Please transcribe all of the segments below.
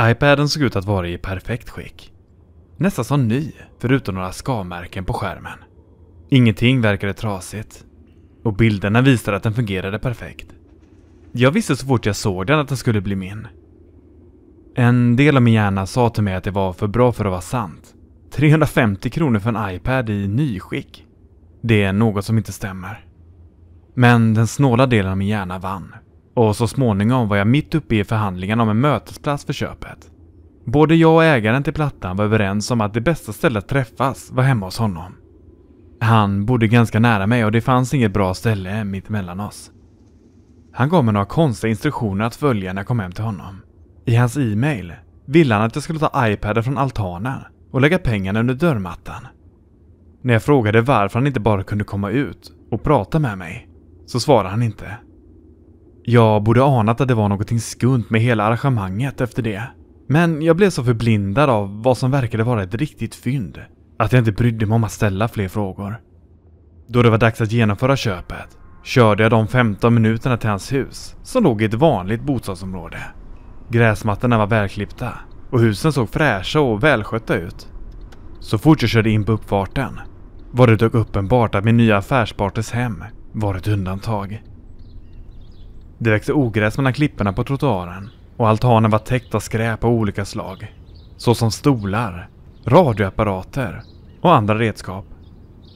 iPaden såg ut att vara i perfekt skick. Nästan som ny, förutom några skavmärken på skärmen. Ingenting verkade trasigt och bilderna visade att den fungerade perfekt. Jag visste så fort jag såg den att den skulle bli min. En del av min hjärna sa till mig att det var för bra för att vara sant. 350 kronor för en iPad i nyskick. Det är något som inte stämmer. Men den snåla delen av min hjärna vann. Och så småningom var jag mitt uppe i förhandlingarna om en mötesplats för köpet. Både jag och ägaren till plattan var överens om att det bästa stället att träffas var hemma hos honom. Han bodde ganska nära mig och det fanns inget bra ställe mitt emellan oss. Han gav mig några konstiga instruktioner att följa när jag kom hem till honom. I hans e-mail ville han att jag skulle ta iPaden från altanen och lägga pengarna under dörrmattan. När jag frågade varför han inte bara kunde komma ut och prata med mig så svarade han inte. Jag borde anat att det var någonting skumt med hela arrangemanget efter det. Men jag blev så förblindad av vad som verkade vara ett riktigt fynd att jag inte brydde mig om att ställa fler frågor. Då det var dags att genomföra köpet körde jag de 15 minuterna till hans hus som låg i ett vanligt bostadsområde. Gräsmattorna var välklippta och husen såg fräscha och välskötta ut. Så fort jag körde in på uppfarten var det dock uppenbart att min nya affärspartners hem var ett undantag. Det växte ogräs mellan klipporna på trottoaren och altanen var täckt av skräp av olika slag. Såsom stolar, radioapparater och andra redskap.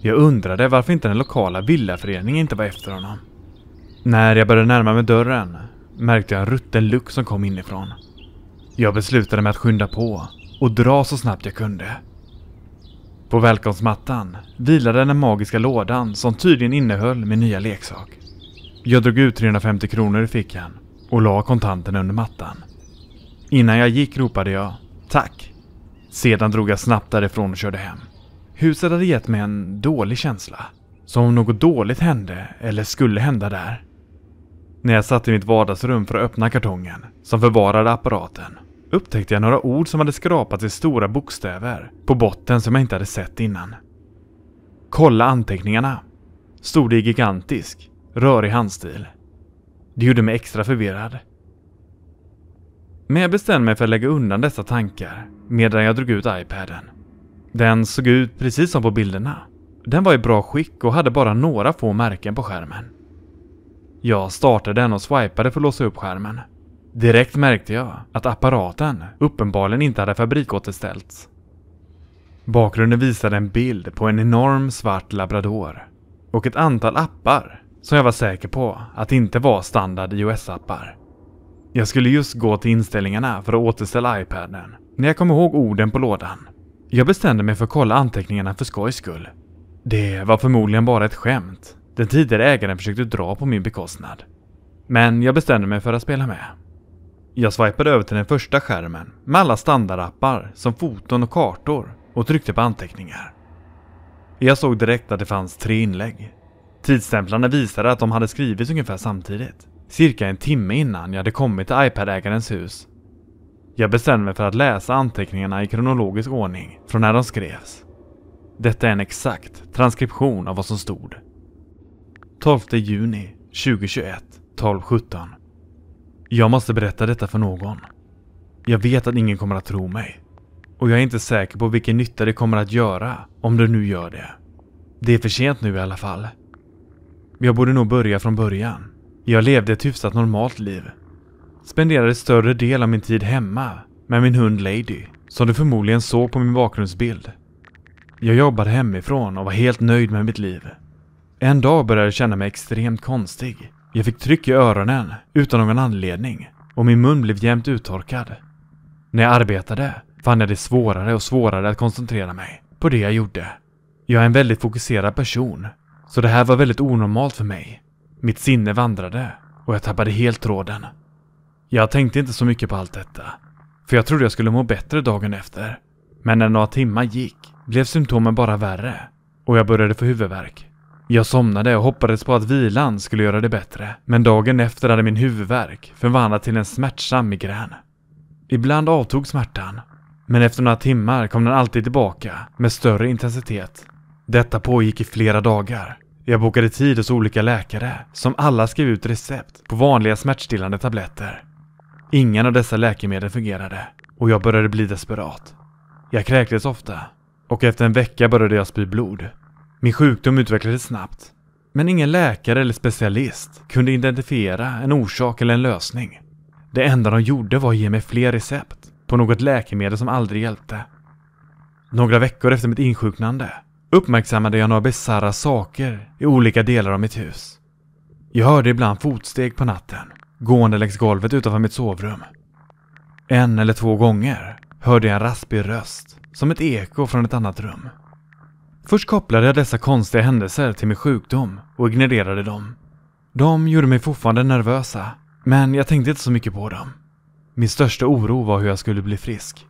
Jag undrade varför inte den lokala villaföreningen inte var efter honom. När jag började närma mig dörren märkte jag en rutten lukt som kom inifrån. Jag beslutade mig att skynda på och dra så snabbt jag kunde. På välkomstmattan vilade den magiska lådan som tydligen innehöll min nya leksak. Jag drog ut 350 kronor i fickan och la kontanterna under mattan. Innan jag gick ropade jag ”Tack!” Sedan drog jag snabbt därifrån och körde hem. Huset hade gett mig en dålig känsla. Som om något dåligt hände eller skulle hända där. När jag satt i mitt vardagsrum för att öppna kartongen, som förvarade apparaten, upptäckte jag några ord som hade skrapats i stora bokstäver på botten som jag inte hade sett innan. Kolla anteckningarna, stod det i gigantisk, rörig handstil. Det gjorde mig extra förvirrad. Men jag bestämde mig för att lägga undan dessa tankar medan jag drog ut iPaden. Den såg ut precis som på bilderna. Den var i bra skick och hade bara några få märken på skärmen. Jag startade den och swipade för att låsa upp skärmen. Direkt märkte jag att apparaten uppenbarligen inte hade fabrikåterställts. Bakgrunden visade en bild på en enorm svart labrador och ett antal appar som jag var säker på att inte var standard iOS-appar. Jag skulle just gå till inställningarna för att återställa iPaden när jag kom ihåg orden på lådan. Jag bestämde mig för att kolla anteckningarna för skojs skull. Det var förmodligen bara ett skämt den tidigare ägaren försökte dra på min bekostnad. Men jag bestämde mig för att spela med. Jag swipade över till den första skärmen med alla standardappar som foton och kartor och tryckte på anteckningar. Jag såg direkt att det fanns tre inlägg. Tidsstämplarna visade att de hade skrivits ungefär samtidigt. Cirka en timme innan jag hade kommit till iPad-ägarens hus. Jag bestämde mig för att läsa anteckningarna i kronologisk ordning från när de skrevs. Detta är en exakt transkription av vad som stod 12 juni 2021 12.17. Jag måste berätta detta för någon. Jag vet att ingen kommer att tro mig. Och jag är inte säker på vilken nytta det kommer att göra, om det nu gör det. Det är för sent nu i alla fall. Jag borde nog börja från början. Jag levde ett hyfsat normalt liv. Spenderade större del av min tid hemma med min hund Lady, som du förmodligen såg på min bakgrundsbild. Jag jobbade hemifrån och var helt nöjd med mitt liv. En dag började jag känna mig extremt konstig. Jag fick tryck i öronen, utan någon anledning, och min mun blev jämt uttorkad. När jag arbetade fann jag det svårare och svårare att koncentrera mig på det jag gjorde. Jag är en väldigt fokuserad person, så det här var väldigt onormalt för mig. Mitt sinne vandrade och jag tappade helt tråden. Jag tänkte inte så mycket på allt detta, för jag trodde jag skulle må bättre dagen efter. Men när några timmar gick blev symptomen bara värre och jag började få huvudvärk. Jag somnade och hoppades på att vilan skulle göra det bättre, men dagen efter hade min huvudvärk förvandlats till en smärtsam migrän. Ibland avtog smärtan, men efter några timmar kom den alltid tillbaka med större intensitet. Detta pågick i flera dagar. Jag bokade tid hos olika läkare, som alla skrev ut recept på vanliga smärtstillande tabletter. Ingen av dessa läkemedel fungerade och jag började bli desperat. Jag kräktes ofta och efter en vecka började jag spy blod. Min sjukdom utvecklades snabbt, men ingen läkare eller specialist kunde identifiera en orsak eller en lösning. Det enda de gjorde var att ge mig fler recept på något läkemedel som aldrig hjälpte. Några veckor efter mitt insjuknande uppmärksammade jag några bisarra saker i olika delar av mitt hus. Jag hörde ibland fotsteg på natten, gående längs golvet utanför mitt sovrum. En eller två gånger hörde jag en raspig röst, som ett eko från ett annat rum. Först kopplade jag dessa konstiga händelser till min sjukdom och ignorerade dem. De gjorde mig fortfarande nervösa, men jag tänkte inte så mycket på dem. Min största oro var hur jag skulle bli frisk.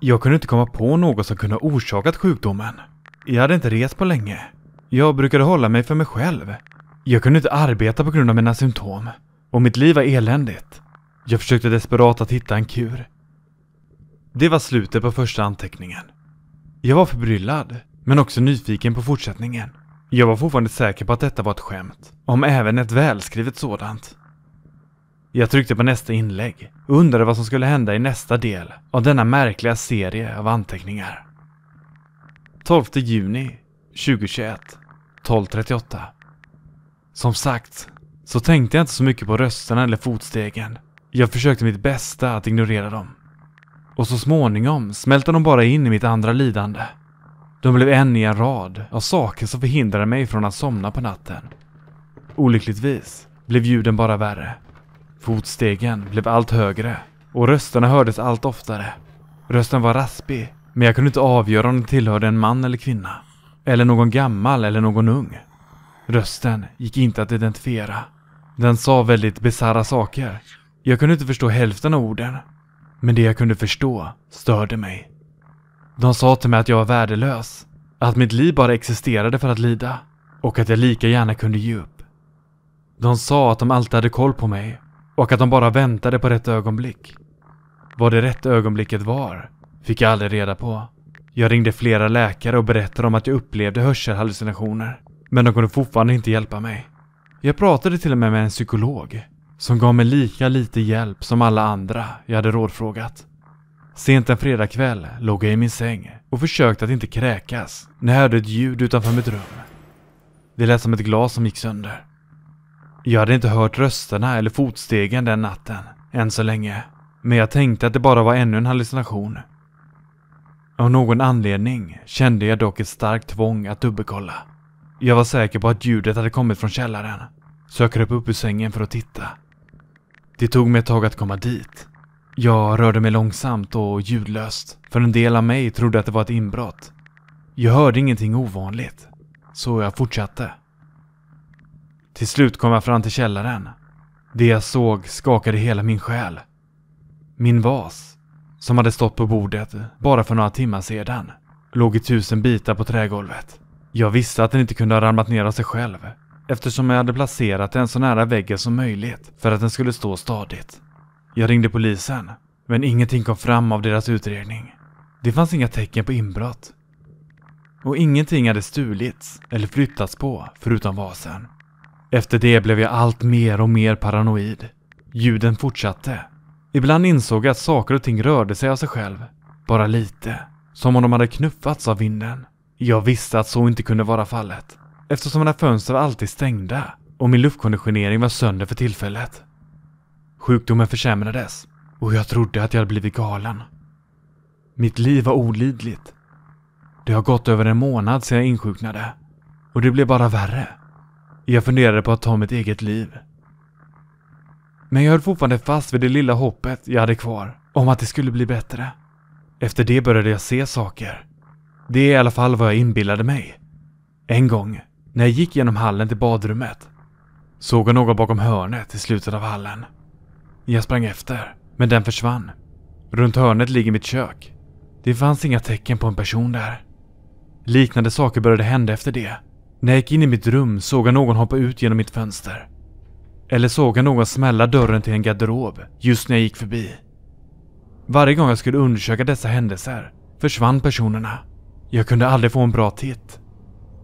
Jag kunde inte komma på något som kunde ha orsakat sjukdomen. Jag hade inte rest på länge. Jag brukade hålla mig för mig själv. Jag kunde inte arbeta på grund av mina symptom. Och mitt liv var eländigt. Jag försökte desperat att hitta en kur. Det var slutet på första anteckningen. Jag var förbryllad men också nyfiken på fortsättningen. Jag var fortfarande säker på att detta var ett skämt, om även ett välskrivet sådant. Jag tryckte på nästa inlägg och undrade vad som skulle hända i nästa del av denna märkliga serie av anteckningar. 12 juni 2021 12.38 Som sagt, så tänkte jag inte så mycket på rösterna eller fotstegen. Jag försökte mitt bästa att ignorera dem. Och så småningom smälte de bara in i mitt andra lidande. De blev en i en rad av saker som förhindrade mig från att somna på natten. Olyckligtvis blev ljuden bara värre. Fotstegen blev allt högre och rösterna hördes allt oftare. Rösten var raspig, men jag kunde inte avgöra om den tillhörde en man eller kvinna. Eller någon gammal eller någon ung. Rösten gick inte att identifiera. Den sa väldigt bisarra saker. Jag kunde inte förstå hälften av orden. Men det jag kunde förstå störde mig. De sa till mig att jag var värdelös. Att mitt liv bara existerade för att lida. Och att jag lika gärna kunde ge upp. De sa att de alltid hade koll på mig. Och att de bara väntade på rätt ögonblick. Vad det rätta ögonblicket var fick jag aldrig reda på. Jag ringde flera läkare och berättade om att jag upplevde hörselhallucinationer. Men de kunde fortfarande inte hjälpa mig. Jag pratade till och med med en psykolog. Som gav mig lika lite hjälp som alla andra jag hade rådfrågat. Sent en fredagkväll låg jag i min säng och försökte att inte kräkas när jag hörde ett ljud utanför mitt rum. Det lät som ett glas som gick sönder. Jag hade inte hört rösterna eller fotstegen den natten, än så länge. Men jag tänkte att det bara var ännu en hallucination. Av någon anledning kände jag dock ett starkt tvång att dubbelkolla. Jag var säker på att ljudet hade kommit från källaren, så jag kröp upp ur sängen för att titta. Det tog mig ett tag att komma dit, jag rörde mig långsamt och ljudlöst, för en del av mig trodde att det var ett inbrott. Jag hörde ingenting ovanligt, så jag fortsatte. Till slut kom jag fram till källaren. Det jag såg skakade hela min själ. Min vas, som hade stått på bordet bara för några timmar sedan, låg i tusen bitar på trägolvet. Jag visste att den inte kunde ha ramlat ner av sig själv, eftersom jag hade placerat den så nära väggen som möjligt för att den skulle stå stadigt. Jag ringde polisen, men ingenting kom fram av deras utredning. Det fanns inga tecken på inbrott. Och ingenting hade stulits eller flyttats på, förutom vasen. Efter det blev jag allt mer och mer paranoid. Ljuden fortsatte. Ibland insåg jag att saker och ting rörde sig av sig själv. Bara lite. Som om de hade knuffats av vinden. Jag visste att så inte kunde vara fallet. Eftersom mina fönster var alltid stängda och min luftkonditionering var sönder för tillfället. Sjukdomen försämrades och jag trodde att jag hade blivit galen. Mitt liv var olidligt. Det har gått över en månad sedan jag insjuknade och det blev bara värre. Jag funderade på att ta mitt eget liv. Men jag höll fortfarande fast vid det lilla hoppet jag hade kvar om att det skulle bli bättre. Efter det började jag se saker. Det är i alla fall vad jag inbillade mig. En gång, när jag gick genom hallen till badrummet, såg jag någon bakom hörnet i slutet av hallen. Jag sprang efter, men den försvann. Runt hörnet ligger mitt kök. Det fanns inga tecken på en person där. Liknande saker började hända efter det. När jag gick in i mitt rum såg jag någon hoppa ut genom mitt fönster. Eller såg jag någon smälla dörren till en garderob just när jag gick förbi. Varje gång jag skulle undersöka dessa händelser försvann personerna. Jag kunde aldrig få en bra titt.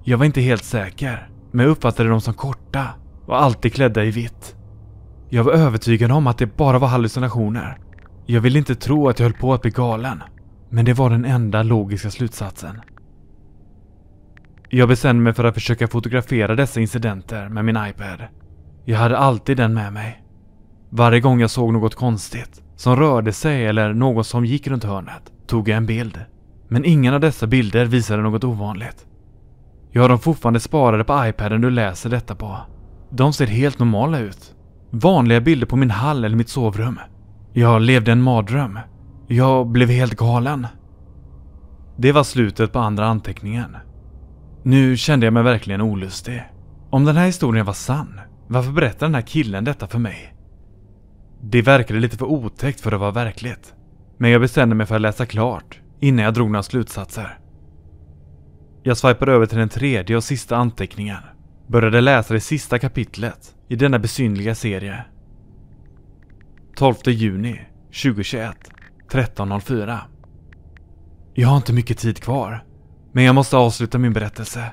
Jag var inte helt säker, men jag uppfattade dem som korta och alltid klädda i vitt. Jag var övertygad om att det bara var hallucinationer. Jag ville inte tro att jag höll på att bli galen. Men det var den enda logiska slutsatsen. Jag bestämde mig för att försöka fotografera dessa incidenter med min iPad. Jag hade alltid den med mig. Varje gång jag såg något konstigt, som rörde sig eller någon som gick runt hörnet, tog jag en bild. Men ingen av dessa bilder visade något ovanligt. Jag har dem fortfarande sparade på iPaden du läser detta på. De ser helt normala ut. Vanliga bilder på min hall eller mitt sovrum. Jag levde en mardröm. Jag blev helt galen. Det var slutet på andra anteckningen. Nu kände jag mig verkligen olustig. Om den här historien var sann, varför berättar den här killen detta för mig? Det verkade lite för otäckt för att vara verkligt. Men jag bestämde mig för att läsa klart innan jag drog några slutsatser. Jag swipade över till den tredje och sista anteckningen. Började läsa det sista kapitlet i denna besynliga serie. 12 juni 2021 13.04 Jag har inte mycket tid kvar, men jag måste avsluta min berättelse.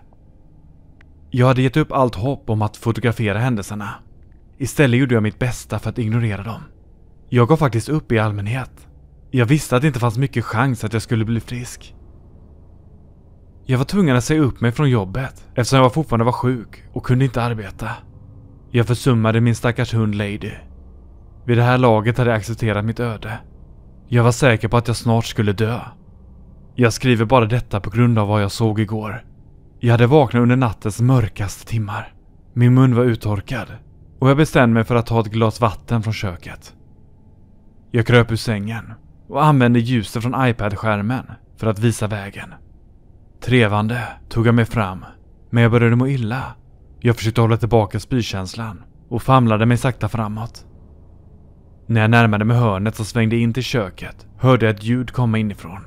Jag hade gett upp allt hopp om att fotografera händelserna. Istället gjorde jag mitt bästa för att ignorera dem. Jag gav faktiskt upp i allmänhet. Jag visste att det inte fanns mycket chans att jag skulle bli frisk. Jag var tvungen att säga upp mig från jobbet eftersom jag fortfarande var sjuk och kunde inte arbeta. Jag försummade min stackars hund Lady. Vid det här laget hade jag accepterat mitt öde. Jag var säker på att jag snart skulle dö. Jag skriver bara detta på grund av vad jag såg igår. Jag hade vaknat under nattens mörkaste timmar. Min mun var uttorkad och jag bestämde mig för att ta ett glas vatten från köket. Jag kröp ur sängen och använde ljuset från iPad-skärmen för att visa vägen. Trevande tog jag mig fram, men jag började må illa jag försökte hålla tillbaka spykänslan och famlade mig sakta framåt. När jag närmade mig hörnet som svängde in till köket hörde jag ett ljud komma inifrån.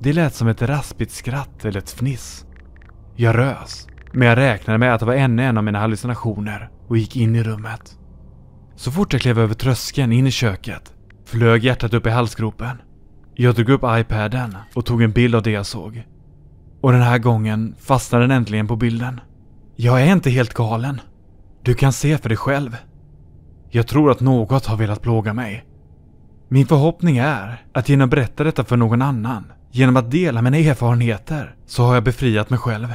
Det lät som ett raspigt skratt eller ett fniss. Jag rös, men jag räknade med att det var ännu en av mina hallucinationer och gick in i rummet. Så fort jag klev över tröskeln in i köket flög hjärtat upp i halsgropen. Jag drog upp iPaden och tog en bild av det jag såg. Och den här gången fastnade den äntligen på bilden. Jag är inte helt galen. Du kan se för dig själv. Jag tror att något har velat plåga mig. Min förhoppning är att genom att berätta detta för någon annan, genom att dela mina erfarenheter, så har jag befriat mig själv.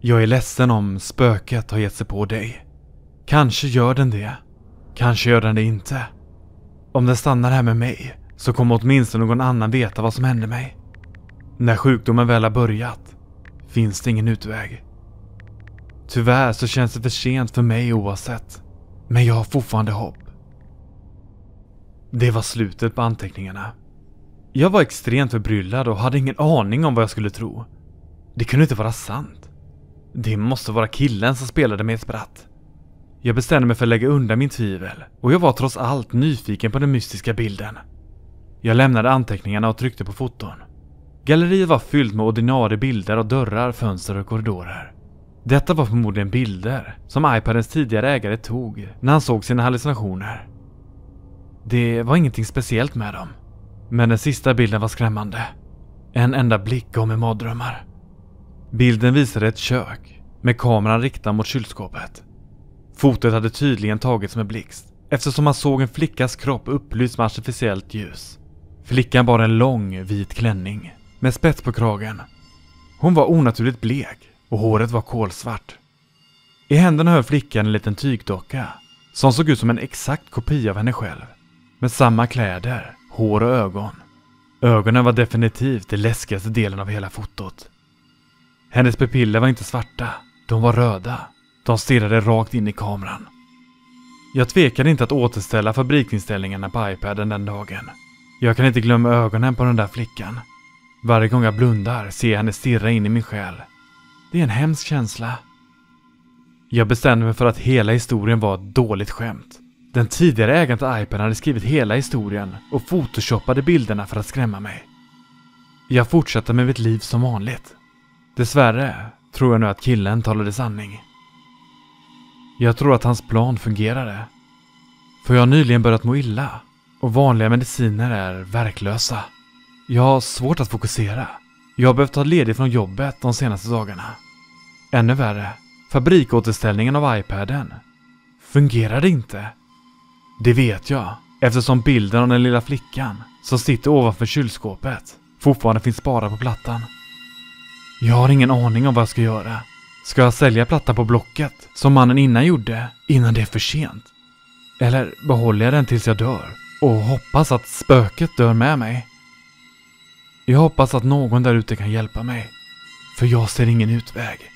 Jag är ledsen om spöket har gett sig på dig. Kanske gör den det. Kanske gör den det inte. Om den stannar här med mig så kommer åtminstone någon annan veta vad som hände mig. När sjukdomen väl har börjat finns det ingen utväg. Tyvärr så känns det för sent för mig oavsett. Men jag har fortfarande hopp. Det var slutet på anteckningarna. Jag var extremt förbryllad och hade ingen aning om vad jag skulle tro. Det kunde inte vara sant. Det måste vara killen som spelade mig ett spratt. Jag bestämde mig för att lägga undan min tvivel och jag var trots allt nyfiken på den mystiska bilden. Jag lämnade anteckningarna och tryckte på foton. Galleriet var fyllt med ordinarie bilder av dörrar, fönster och korridorer. Detta var förmodligen bilder som iPadens tidigare ägare tog när han såg sina hallucinationer. Det var ingenting speciellt med dem. Men den sista bilden var skrämmande. En enda blick gav mig mardrömmar. Bilden visade ett kök med kameran riktad mot kylskåpet. Fotot hade tydligen tagits med blixt eftersom man såg en flickas kropp upplyst med artificiellt ljus. Flickan bar en lång vit klänning med spets på kragen. Hon var onaturligt blek och håret var kolsvart. I händerna höll flickan en liten tygdocka som såg ut som en exakt kopia av henne själv. Med samma kläder, hår och ögon. Ögonen var definitivt den läskigaste delen av hela fotot. Hennes pupiller var inte svarta, de var röda. De stirrade rakt in i kameran. Jag tvekade inte att återställa fabrikinställningarna på iPaden den dagen. Jag kan inte glömma ögonen på den där flickan. Varje gång jag blundar ser jag henne stirra in i min själ det är en hemsk känsla. Jag bestämde mig för att hela historien var ett dåligt skämt. Den tidigare ägaren till iPaden hade skrivit hela historien och photoshoppade bilderna för att skrämma mig. Jag fortsatte med mitt liv som vanligt. Dessvärre tror jag nu att killen talade sanning. Jag tror att hans plan fungerade. För jag har nyligen börjat må illa och vanliga mediciner är verklösa. Jag har svårt att fokusera. Jag har behövt ta ledigt från jobbet de senaste dagarna. Ännu värre, fabrikåterställningen av iPaden fungerade inte. Det vet jag, eftersom bilden av den lilla flickan som sitter ovanför kylskåpet fortfarande finns sparad på plattan. Jag har ingen aning om vad jag ska göra. Ska jag sälja plattan på Blocket, som mannen innan gjorde, innan det är för sent? Eller behåller jag den tills jag dör och hoppas att spöket dör med mig? Jag hoppas att någon där ute kan hjälpa mig, för jag ser ingen utväg.